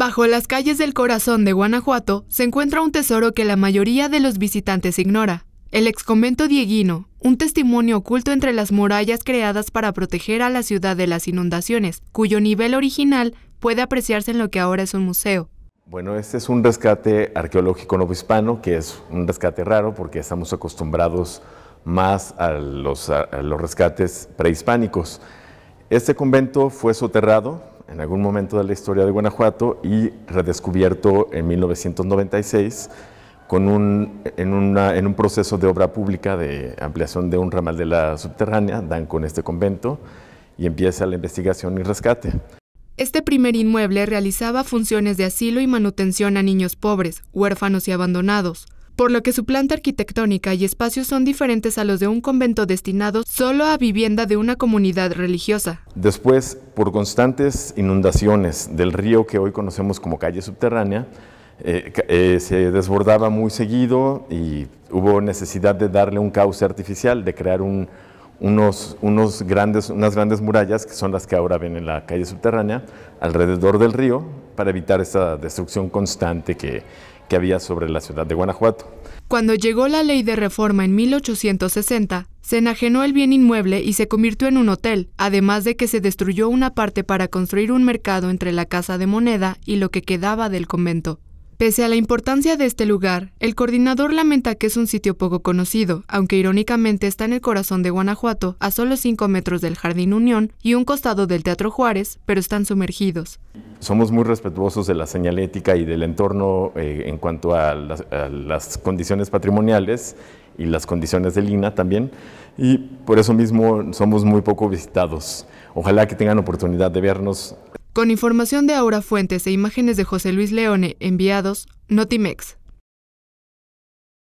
Bajo las calles del corazón de Guanajuato se encuentra un tesoro que la mayoría de los visitantes ignora, el exconvento dieguino, un testimonio oculto entre las murallas creadas para proteger a la ciudad de las inundaciones, cuyo nivel original puede apreciarse en lo que ahora es un museo. Bueno, este es un rescate arqueológico novohispano, que es un rescate raro porque estamos acostumbrados más a los, a los rescates prehispánicos. Este convento fue soterrado en algún momento de la historia de Guanajuato y redescubierto en 1996 con en, en un proceso de obra pública de ampliación de un ramal de la subterránea, dan con este convento y empieza la investigación y rescate. Este primer inmueble realizaba funciones de asilo y manutención a niños pobres, huérfanos y abandonados por lo que su planta arquitectónica y espacios son diferentes a los de un convento destinado solo a vivienda de una comunidad religiosa. Después, por constantes inundaciones del río que hoy conocemos como calle subterránea, eh, eh, se desbordaba muy seguido y hubo necesidad de darle un cauce artificial, de crear unos grandes, unas grandes murallas, que son las que ahora ven en la calle subterránea, alrededor del río, para evitar esa destrucción constante que, que había sobre la ciudad de Guanajuato. Cuando llegó la ley de reforma en 1860, se enajenó el bien inmueble y se convirtió en un hotel, además de que se destruyó una parte para construir un mercado entre la casa de moneda y lo que quedaba del convento. Pese a la importancia de este lugar, el coordinador lamenta que es un sitio poco conocido, aunque irónicamente está en el corazón de Guanajuato, a solo 5 metros del Jardín Unión y un costado del Teatro Juárez, pero están sumergidos. Somos muy respetuosos de la señalética y del entorno eh, en cuanto a las, condiciones patrimoniales y las condiciones de lina también, y por eso mismo somos muy poco visitados. Ojalá que tengan oportunidad de vernos con información de Aura Fuentes e imágenes de José Luis Leone enviados, Notimex.